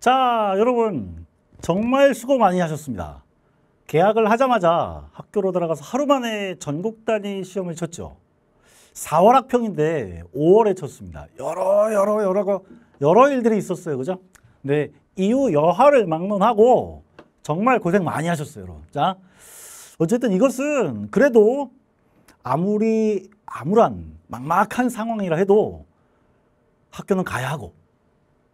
자, 여러분 정말 수고 많이 하셨습니다. 계약을 하자마자 학교로 들어가서 하루 만에 전국 단위 시험을 쳤죠. 4월 학평인데 5월에 쳤습니다. 여러 여러 여러 거 여러 일들이 있었어요. 그죠? 근데 이후 여하를 막론하고 정말 고생 많이 하셨어요, 여러분. 자. 어쨌든 이것은 그래도 아무리 암울한 막막한 상황이라 해도 학교는 가야 하고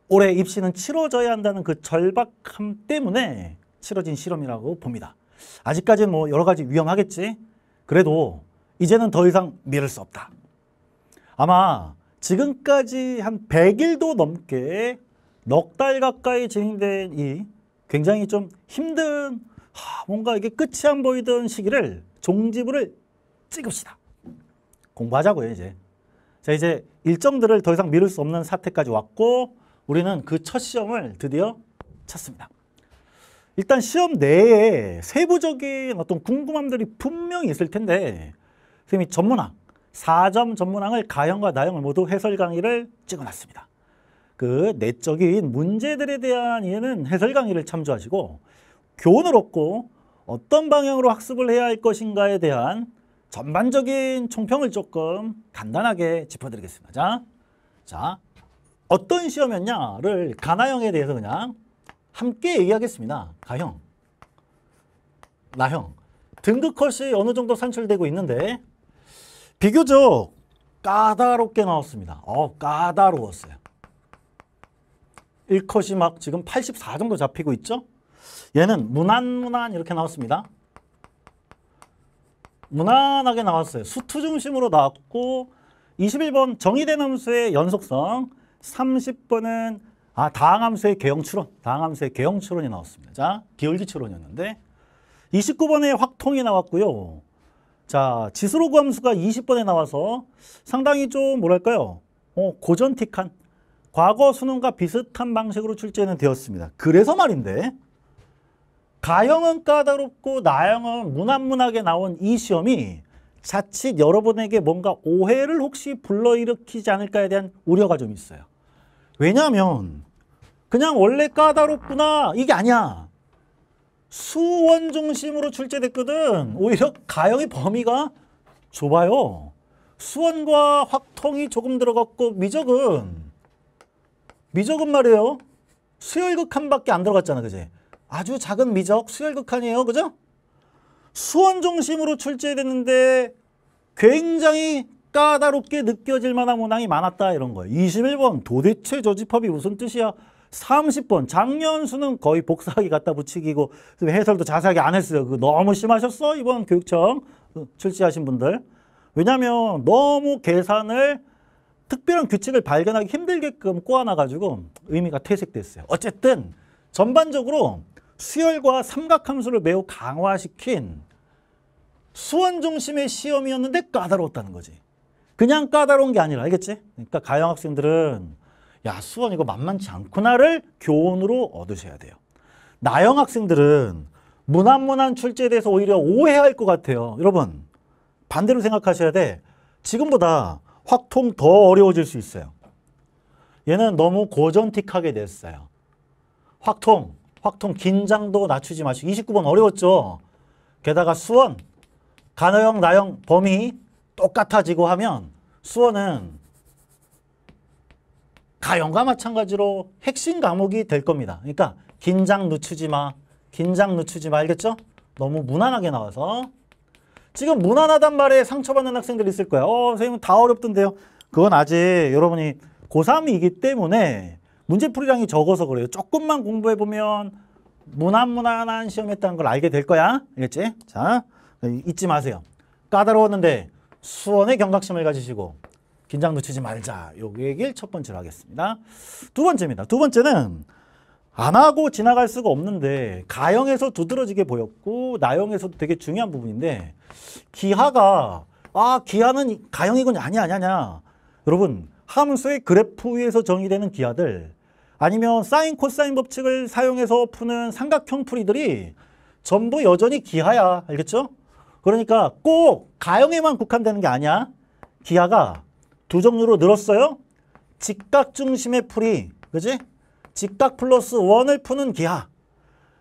올해 입시는 치러져야 한다는 그 절박함 때문에 치러진 실험이라고 봅니다. 아직까지는 뭐 여러 가지 위험하겠지. 그래도 이제는 더 이상 미룰 수 없다. 아마 지금까지 한 100일도 넘게 넉 달 가까이 진행된 이 굉장히 좀 힘든 하, 뭔가 이게 끝이 안 보이던 시기를 종지부를 찍읍시다. 공부하자고요 이제. 자 이제 일정들을 더 이상 미룰 수 없는 사태까지 왔고 우리는 그 첫 시험을 드디어 쳤습니다. 일단 시험 내에 세부적인 어떤 궁금함들이 분명히 있을 텐데 선생님이 전문학, 4점 전문학을 가형과 나형을 모두 해설 강의를 찍어놨습니다. 그 내적인 문제들에 대한 이해는 해설 강의를 참조하시고 교훈을 얻고 어떤 방향으로 학습을 해야 할 것인가에 대한 전반적인 총평을 조금 간단하게 짚어드리겠습니다. 자, 어떤 시험이었냐를 가나형에 대해서 그냥 함께 얘기하겠습니다. 가형, 나형. 등급 컷이 어느 정도 산출되고 있는데 비교적 까다롭게 나왔습니다. 어, 까다로웠어요. 1컷이 막 지금 84 정도 잡히고 있죠? 얘는 무난무난 이렇게 나왔습니다. 무난하게 나왔어요. 수투 중심으로 나왔고 21번 정의된 함수의 연속성 3 0 번은 아, 다항함수의 개형 추론. 다항함수의 개형 추론이 나왔습니다. 자, 기울기 추론이었는데 2 9 번에 확통이 나왔고요. 자, 지수로 구함수가 2 0 번에 나와서 상당히 좀 뭐랄까요? 어, 고전틱한 과거 수능과 비슷한 방식으로 출제는 되었습니다. 그래서 말인데 가형은 까다롭고 나형은 무난무난하게 나온 이 시험이 자칫 여러분에게 뭔가 오해를 혹시 불러일으키지 않을까에 대한 우려가 좀 있어요. 왜냐하면 그냥 원래 까다롭구나 이게 아니야. 수원 중심으로 출제됐거든. 오히려 가형의 범위가 좁아요. 수원과 확통이 조금 들어갔고 미적은 미적은 말이에요. 수열극한밖에 안 들어갔잖아, 그지? 아주 작은 미적 수열극한이에요, 그죠? 수원 중심으로 출제됐는데 굉장히 까다롭게 느껴질 만한 문항이 많았다 이런 거예요. 21번 도대체 저지법이 무슨 뜻이야? 30번 작년 수능 거의 복사하기 갖다 붙이기고 해설도 자세하게 안 했어요. 그거 너무 심하셨어 이번 교육청 출제하신 분들. 왜냐하면 너무 계산을 특별한 규칙을 발견하기 힘들게끔 꼬아놔가지고 의미가 퇴색됐어요. 어쨌든 전반적으로 수열과 삼각함수를 매우 강화시킨 수원 중심의 시험이었는데 까다로웠다는 거지. 그냥 까다로운 게 아니라 알겠지? 그러니까 가영 학생들은 야 수원 이거 만만치 않구나를 교훈으로 얻으셔야 돼요. 나영 학생들은 문안문안 출제에 대해서 오히려 오해할 것 같아요. 여러분 반대로 생각하셔야 돼. 지금보다 확통 더 어려워질 수 있어요. 얘는 너무 고전틱하게 됐어요. 확통 확통 긴장도 낮추지 마시고 29번 어려웠죠. 게다가 수원 간어형 나형 범위 똑같아지고 하면 수원은 가형과 마찬가지로 핵심 과목이 될 겁니다. 그러니까 긴장 늦추지 마. 긴장 늦추지 마. 알겠죠? 너무 무난하게 나와서 지금 무난하단 말에 상처받는 학생들이 있을 거예요. 어, 선생님 다 어렵던데요. 그건 아직 여러분이 고3이기 때문에 문제풀이량이 적어서 그래요. 조금만 공부해보면 무난무난한 시험했다는 걸 알게 될 거야. 알겠지? 자, 잊지 마세요. 까다로웠는데 수원의 경각심을 가지시고 긴장 놓치지 말자. 요 얘기를 첫 번째로 하겠습니다. 두 번째입니다. 두 번째는 안 하고 지나갈 수가 없는데 가형에서 두드러지게 보였고 나형에서도 되게 중요한 부분인데 기하가 아 기하는 가형이군 아 아니야 아니야 여러분 함수의 그래프 위에서 정의되는 기하들 아니면 사인 코사인 법칙을 사용해서 푸는 삼각형 풀이들이 전부 여전히 기하야. 알겠죠? 그러니까 꼭 가형에만 국한되는 게 아니야. 기하가 두 종류로 늘었어요. 직각 중심의 풀이, 그지? 직각 플러스 원을 푸는 기하.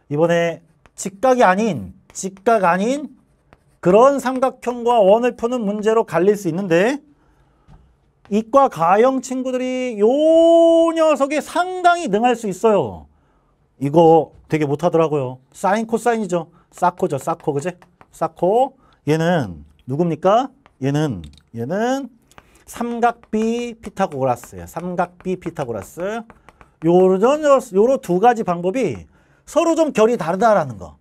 이번에 직각이 아닌, 직각 아닌 그런 삼각형과 원을 푸는 문제로 갈릴 수 있는데 이과 가형 친구들이 요 녀석이 상당히 능할 수 있어요. 이거 되게 못하더라고요. 사인 코사인이죠. 사코죠. 사코 그지? 사코. 얘는 누굽니까? 얘는 얘는 삼각비 피타고라스예요. 삼각비 피타고라스. 요런 요런 두 가지 방법이 서로 좀 결이 다르다라는 거.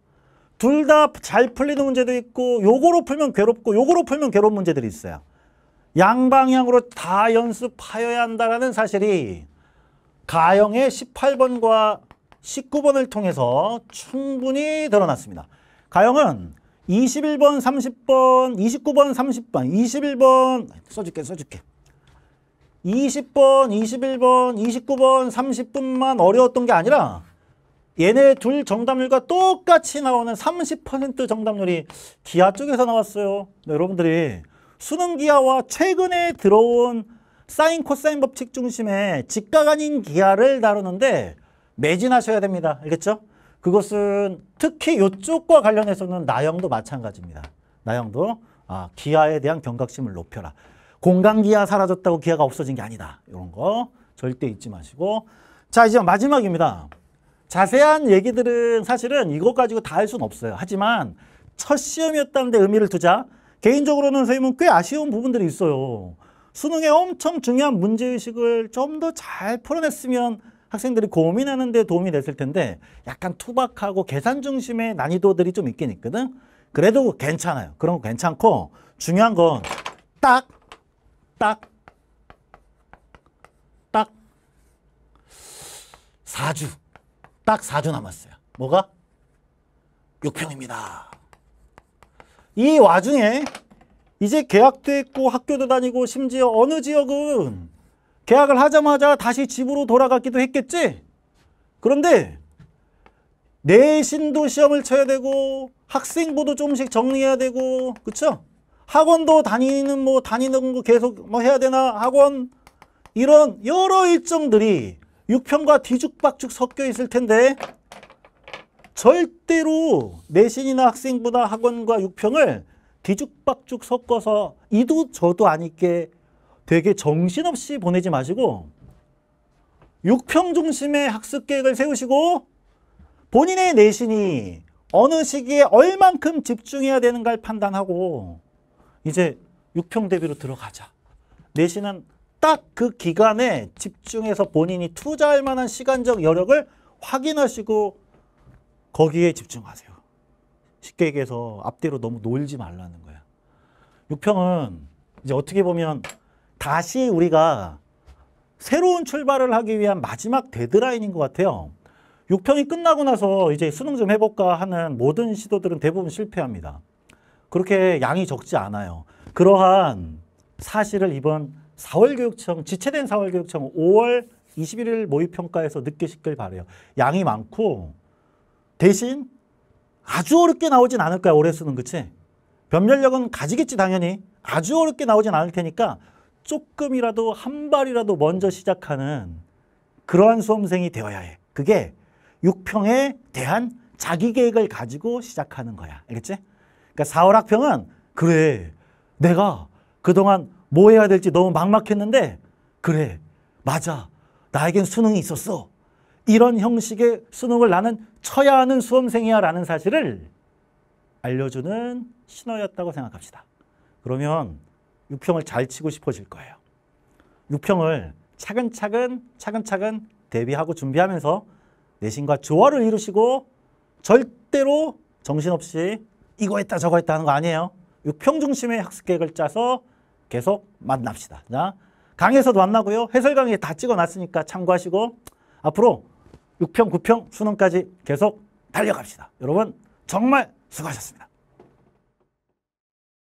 둘 다 잘 풀리는 문제도 있고 요거로 풀면 괴롭고 요거로 풀면 괴로운 문제들이 있어요. 양방향으로 다 연습하여야 한다는 사실이 가형의 18번과 19번을 통해서 충분히 드러났습니다. 가형은 21번, 30번, 29번, 30번, 21번 써줄게, 써줄게. 20번, 21번, 29번, 3 0번만 어려웠던 게 아니라 얘네 둘 정답률과 똑같이 나오는 30% 정답률이 기아 쪽에서 나왔어요. 네, 여러분들이 수능 기하와 최근에 들어온 사인 코사인 법칙 중심의 직각 아닌 기하를 다루는데 매진하셔야 됩니다. 알겠죠? 그것은 특히 이쪽과 관련해서는 나형도 마찬가지입니다. 나형도 아, 기하에 대한 경각심을 높여라. 공간기하 사라졌다고 기하가 없어진 게 아니다. 이런 거 절대 잊지 마시고 자 이제 마지막입니다. 자세한 얘기들은 사실은 이것 가지고 다 할 수는 없어요. 하지만 첫 시험이었다는데 의미를 두자 개인적으로는 선생님은 꽤 아쉬운 부분들이 있어요. 수능에 엄청 중요한 문제의식을 좀 더 잘 풀어냈으면 학생들이 고민하는 데 도움이 됐을 텐데 약간 투박하고 계산 중심의 난이도들이 좀 있긴 있거든. 그래도 괜찮아요. 그런 거 괜찮고 중요한 건 딱, 딱, 딱 4주. 딱 4주 남았어요. 뭐가? 6평입니다. 이 와중에 이제 계약했고 학교도 다니고 심지어 어느 지역은 계약을 하자마자 다시 집으로 돌아갔기도 했겠지? 그런데 내신도 시험을 쳐야 되고 학생부도 조금씩 정리해야 되고 그쵸? 학원도 다니는 뭐 다니는 거 계속 뭐 해야 되나 학원 이런 여러 일정들이 육편과 뒤죽박죽 섞여 있을 텐데 절대로 내신이나 학생부나 학원과 육평을 뒤죽박죽 섞어서 이도 저도 아니게 되게 정신없이 보내지 마시고 육평 중심의 학습 계획을 세우시고 본인의 내신이 어느 시기에 얼만큼 집중해야 되는가를 판단하고 이제 육평 대비로 들어가자. 내신은 딱 그 기간에 집중해서 본인이 투자할 만한 시간적 여력을 확인하시고 거기에 집중하세요. 쉽게 얘기해서 앞뒤로 너무 놀지 말라는 거야. 6평은 이제 어떻게 보면 다시 우리가 새로운 출발을 하기 위한 마지막 데드라인인 것 같아요. 6평이 끝나고 나서 이제 수능 좀 해볼까 하는 모든 시도들은 대부분 실패합니다. 그렇게 양이 적지 않아요. 그러한 사실을 이번 4월 교육청, 지체된 4월 교육청 5월 21일 모의평가에서 느끼시길 바래요. 양이 많고 대신 아주 어렵게 나오진 않을 거야 오래 쓰는 그치? 변별력은 가지겠지 당연히 아주 어렵게 나오진 않을 테니까 조금이라도 한 발이라도 먼저 시작하는 그러한 수험생이 되어야 해. 그게 6평에 대한 자기 계획을 가지고 시작하는 거야. 알겠지? 그러니까 4월 학평은 그래 내가 그동안 뭐 해야 될지 너무 막막했는데 그래 맞아 나에겐 수능이 있었어 이런 형식의 수능을 나는 쳐야 하는 수험생이야 라는 사실을 알려주는 신호였다고 생각합시다. 그러면 6평을 잘 치고 싶어질 거예요. 6평을 차근차근 차근차근 대비하고 준비하면서 내신과 조화를 이루시고 절대로 정신없이 이거 했다 저거 했다 하는 거 아니에요. 6평 중심의 학습 계획을 짜서 계속 만납시다. 자, 강에서도 만나고요. 해설 강의에 다 찍어놨으니까 참고하시고 앞으로 6평, 9평 수능까지 계속 달려갑시다. 여러분 정말 수고하셨습니다.